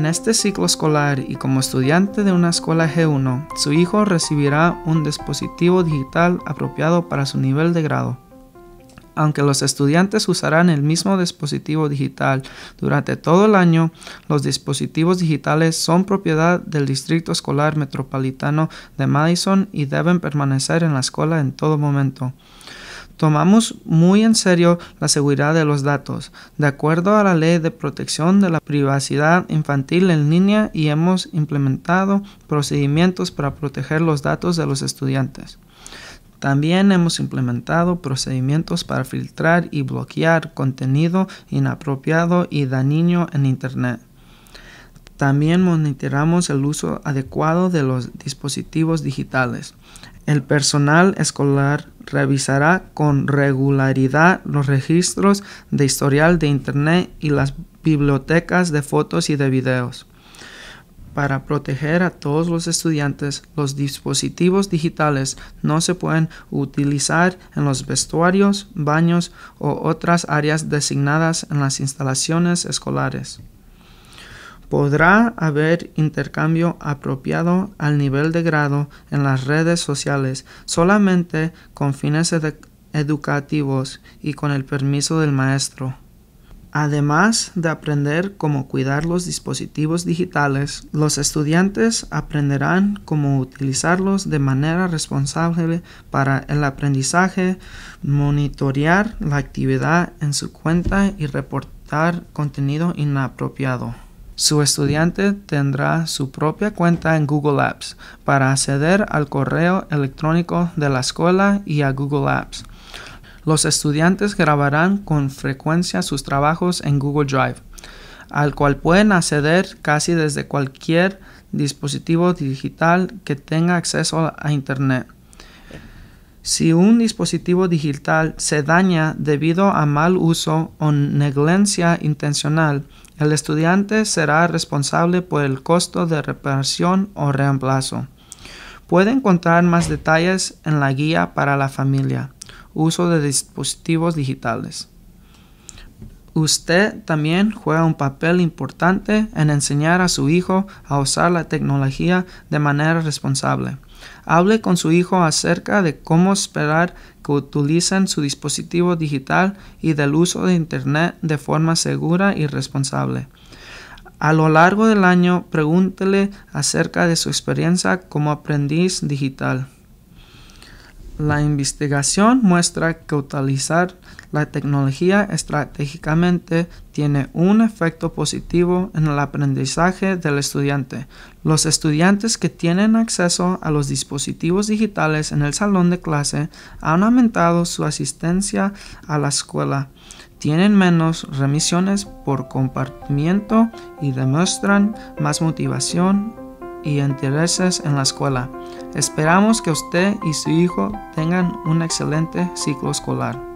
En este ciclo escolar y como estudiante de una escuela G1, su hijo recibirá un dispositivo digital apropiado para su nivel de grado. Aunque los estudiantes usarán el mismo dispositivo digital durante todo el año, los dispositivos digitales son propiedad del Distrito Escolar Metropolitano de Madison y deben permanecer en la escuela en todo momento. Tomamos muy en serio la seguridad de los datos, de acuerdo a la Ley de Protección de la Privacidad Infantil en línea y hemos implementado procedimientos para proteger los datos de los estudiantes. También hemos implementado procedimientos para filtrar y bloquear contenido inapropiado y dañino en Internet. También monitoreamos el uso adecuado de los dispositivos digitales. El personal escolar revisará con regularidad los registros de historial de Internet y las bibliotecas de fotos y de videos. Para proteger a todos los estudiantes, los dispositivos digitales no se pueden utilizar en los vestuarios, baños o otras áreas designadas en las instalaciones escolares podrá haber intercambio apropiado al nivel de grado en las redes sociales solamente con fines educativos y con el permiso del maestro. Además de aprender cómo cuidar los dispositivos digitales, los estudiantes aprenderán cómo utilizarlos de manera responsable para el aprendizaje, monitorear la actividad en su cuenta y reportar contenido inapropiado. Su estudiante tendrá su propia cuenta en Google Apps para acceder al correo electrónico de la escuela y a Google Apps. Los estudiantes grabarán con frecuencia sus trabajos en Google Drive, al cual pueden acceder casi desde cualquier dispositivo digital que tenga acceso a Internet. Si un dispositivo digital se daña debido a mal uso o negligencia intencional, el estudiante será responsable por el costo de reparación o reemplazo. Puede encontrar más detalles en la guía para la familia. Uso de dispositivos digitales. Usted también juega un papel importante en enseñar a su hijo a usar la tecnología de manera responsable. Hable con su hijo acerca de cómo esperar que utilicen su dispositivo digital y del uso de Internet de forma segura y responsable. A lo largo del año, pregúntele acerca de su experiencia como aprendiz digital. La investigación muestra que utilizar la tecnología estratégicamente tiene un efecto positivo en el aprendizaje del estudiante. Los estudiantes que tienen acceso a los dispositivos digitales en el salón de clase han aumentado su asistencia a la escuela, tienen menos remisiones por compartimiento y demuestran más motivación y intereses en la escuela. Esperamos que usted y su hijo tengan un excelente ciclo escolar.